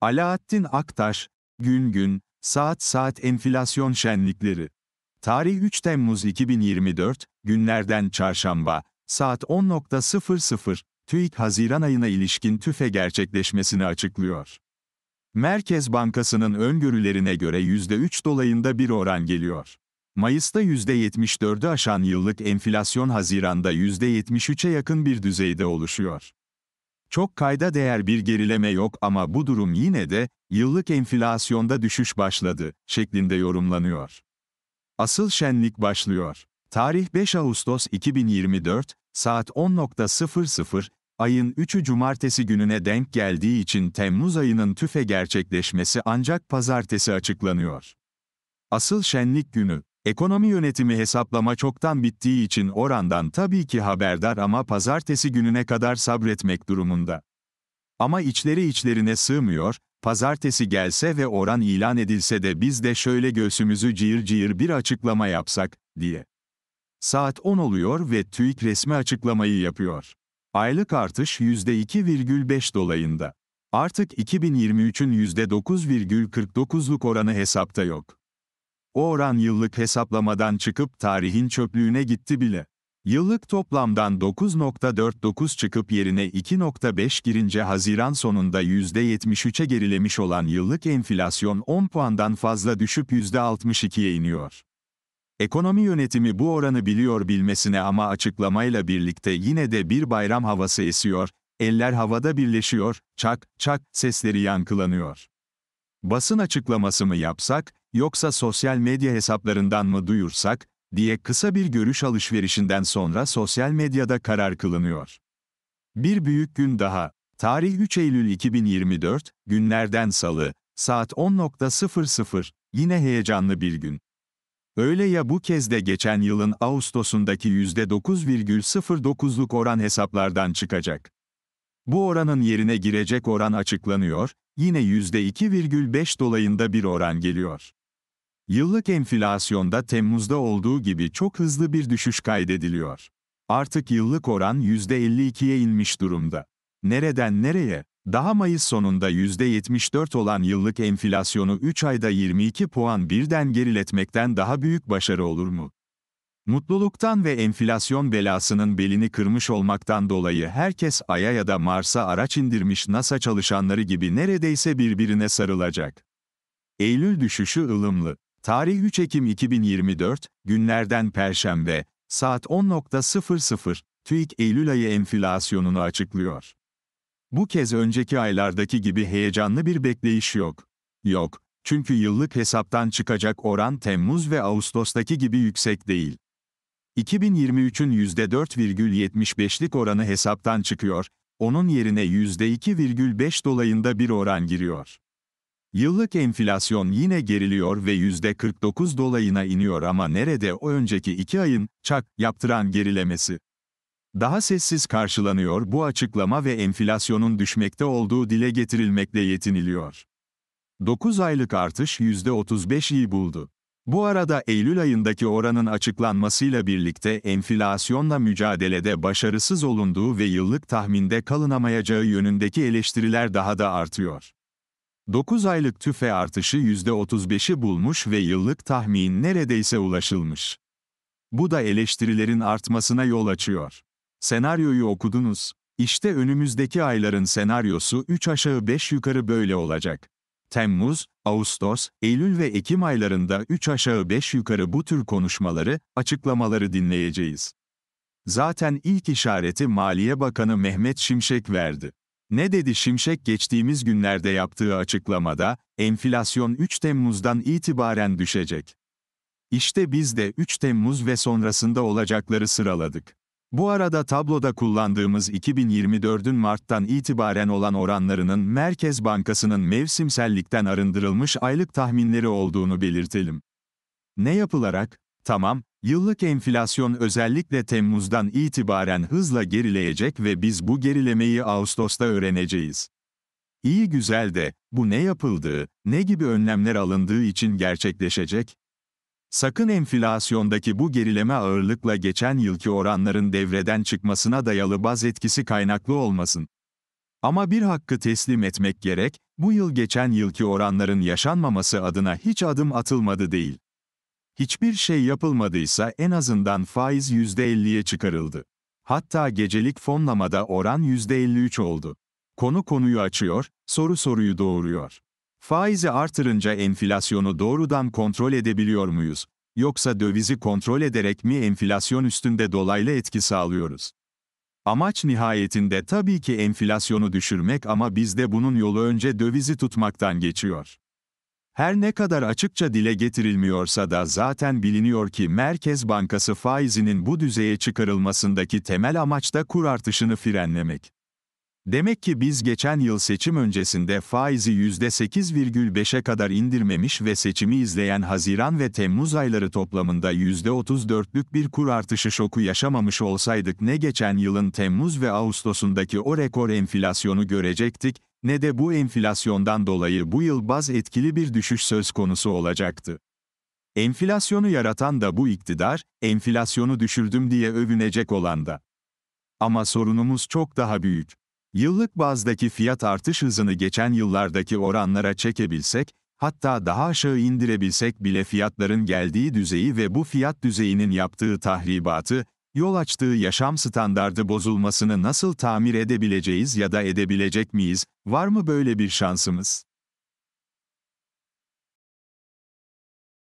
Alaaddin Aktaş, Gün Gün, Saat Saat Enflasyon Şenlikleri. Tarih 3 Temmuz 2024, günlerden çarşamba, saat 10.00, TÜİK Haziran ayına ilişkin tüfe gerçekleşmesini açıklıyor. Merkez Bankası'nın öngörülerine göre %3 dolayında bir oran geliyor. Mayıs'ta %74'ü aşan yıllık enflasyon Haziran'da %73'e yakın bir düzeyde oluşuyor. Çok kayda değer bir gerileme yok ama bu durum yine de, yıllık enflasyonda düşüş başladı, şeklinde yorumlanıyor. Asıl şenlik başlıyor. Tarih 5 Ağustos 2024, saat 10.00, ayın 3'ü cumartesi gününe denk geldiği için Temmuz ayının tüfe gerçekleşmesi ancak pazartesi açıklanıyor. Asıl şenlik günü, Ekonomi yönetimi hesaplama çoktan bittiği için orandan tabii ki haberdar ama pazartesi gününe kadar sabretmek durumunda. Ama içleri içlerine sığmıyor, pazartesi gelse ve oran ilan edilse de biz de şöyle göğsümüzü cihir cihir bir açıklama yapsak, diye. Saat 10 oluyor ve TÜİK resmi açıklamayı yapıyor. Aylık artış %2,5 dolayında. Artık 2023'ün %9,49'luk oranı hesapta yok. O oran yıllık hesaplamadan çıkıp tarihin çöplüğüne gitti bile. Yıllık toplamdan 9.49 çıkıp yerine 2.5 girince Haziran sonunda %73'e gerilemiş olan yıllık enflasyon 10 puandan fazla düşüp %62'ye iniyor. Ekonomi yönetimi bu oranı biliyor bilmesine ama açıklamayla birlikte yine de bir bayram havası esiyor, eller havada birleşiyor, çak çak sesleri yankılanıyor. Basın açıklaması mı yapsak, yoksa sosyal medya hesaplarından mı duyursak, diye kısa bir görüş alışverişinden sonra sosyal medyada karar kılınıyor. Bir büyük gün daha, tarih 3 Eylül 2024, günlerden salı, saat 10.00, yine heyecanlı bir gün. Öyle ya bu kez de geçen yılın Ağustos'undaki %9,09'luk oran hesaplardan çıkacak. Bu oranın yerine girecek oran açıklanıyor, yine %2,5 dolayında bir oran geliyor. Yıllık enflasyonda Temmuz'da olduğu gibi çok hızlı bir düşüş kaydediliyor. Artık yıllık oran %52'ye inmiş durumda. Nereden nereye? Daha Mayıs sonunda %74 olan yıllık enflasyonu 3 ayda 22 puan birden geriletmekten daha büyük başarı olur mu? Mutluluktan ve enflasyon belasının belini kırmış olmaktan dolayı herkes Ay'a ya da Mars'a araç indirmiş NASA çalışanları gibi neredeyse birbirine sarılacak. Eylül düşüşü ılımlı. Tarih 3 Ekim 2024, günlerden Perşembe, saat 10.00, TÜİK Eylül ayı enflasyonunu açıklıyor. Bu kez önceki aylardaki gibi heyecanlı bir bekleyiş yok. Yok, çünkü yıllık hesaptan çıkacak oran Temmuz ve Ağustos'taki gibi yüksek değil. 2023'ün %4,75'lik oranı hesaptan çıkıyor, onun yerine %2,5 dolayında bir oran giriyor. Yıllık enflasyon yine geriliyor ve %49 dolayına iniyor ama nerede o önceki iki ayın çak yaptıran gerilemesi? Daha sessiz karşılanıyor bu açıklama ve enflasyonun düşmekte olduğu dile getirilmekle yetiniliyor. 9 aylık artış 35'i buldu. Bu arada Eylül ayındaki oranın açıklanmasıyla birlikte enflasyonla mücadelede başarısız olunduğu ve yıllık tahminde kalınamayacağı yönündeki eleştiriler daha da artıyor. 9 aylık tüfe artışı %35'i bulmuş ve yıllık tahmin neredeyse ulaşılmış. Bu da eleştirilerin artmasına yol açıyor. Senaryoyu okudunuz. İşte önümüzdeki ayların senaryosu 3 aşağı 5 yukarı böyle olacak. Temmuz, Ağustos, Eylül ve Ekim aylarında 3 aşağı 5 yukarı bu tür konuşmaları, açıklamaları dinleyeceğiz. Zaten ilk işareti Maliye Bakanı Mehmet Şimşek verdi. Ne dedi Şimşek geçtiğimiz günlerde yaptığı açıklamada, enflasyon 3 Temmuz'dan itibaren düşecek. İşte biz de 3 Temmuz ve sonrasında olacakları sıraladık. Bu arada tabloda kullandığımız 2024'ün Mart'tan itibaren olan oranlarının Merkez Bankası'nın mevsimsellikten arındırılmış aylık tahminleri olduğunu belirtelim. Ne yapılarak, tamam, Yıllık enflasyon özellikle Temmuz'dan itibaren hızla gerileyecek ve biz bu gerilemeyi Ağustos'ta öğreneceğiz. İyi güzel de, bu ne yapıldığı, ne gibi önlemler alındığı için gerçekleşecek? Sakın enflasyondaki bu gerileme ağırlıkla geçen yılki oranların devreden çıkmasına dayalı baz etkisi kaynaklı olmasın. Ama bir hakkı teslim etmek gerek, bu yıl geçen yılki oranların yaşanmaması adına hiç adım atılmadı değil. Hiçbir şey yapılmadıysa en azından faiz %50'ye çıkarıldı. Hatta gecelik fonlamada oran %53 oldu. Konu konuyu açıyor, soru soruyu doğuruyor. Faizi artırınca enflasyonu doğrudan kontrol edebiliyor muyuz? Yoksa dövizi kontrol ederek mi enflasyon üstünde dolaylı etki sağlıyoruz? Amaç nihayetinde tabii ki enflasyonu düşürmek ama bizde bunun yolu önce dövizi tutmaktan geçiyor. Her ne kadar açıkça dile getirilmiyorsa da zaten biliniyor ki Merkez Bankası faizinin bu düzeye çıkarılmasındaki temel amaç da kur artışını frenlemek. Demek ki biz geçen yıl seçim öncesinde faizi %8,5'e kadar indirmemiş ve seçimi izleyen Haziran ve Temmuz ayları toplamında %34'lük bir kur artışı şoku yaşamamış olsaydık ne geçen yılın Temmuz ve Ağustos'undaki o rekor enflasyonu görecektik, ne de bu enflasyondan dolayı bu yıl baz etkili bir düşüş söz konusu olacaktı. Enflasyonu yaratan da bu iktidar, enflasyonu düşürdüm diye övünecek olan da. Ama sorunumuz çok daha büyük. Yıllık bazdaki fiyat artış hızını geçen yıllardaki oranlara çekebilsek, hatta daha aşağı indirebilsek bile fiyatların geldiği düzeyi ve bu fiyat düzeyinin yaptığı tahribatı, yol açtığı yaşam standardı bozulmasını nasıl tamir edebileceğiz ya da edebilecek miyiz, var mı böyle bir şansımız?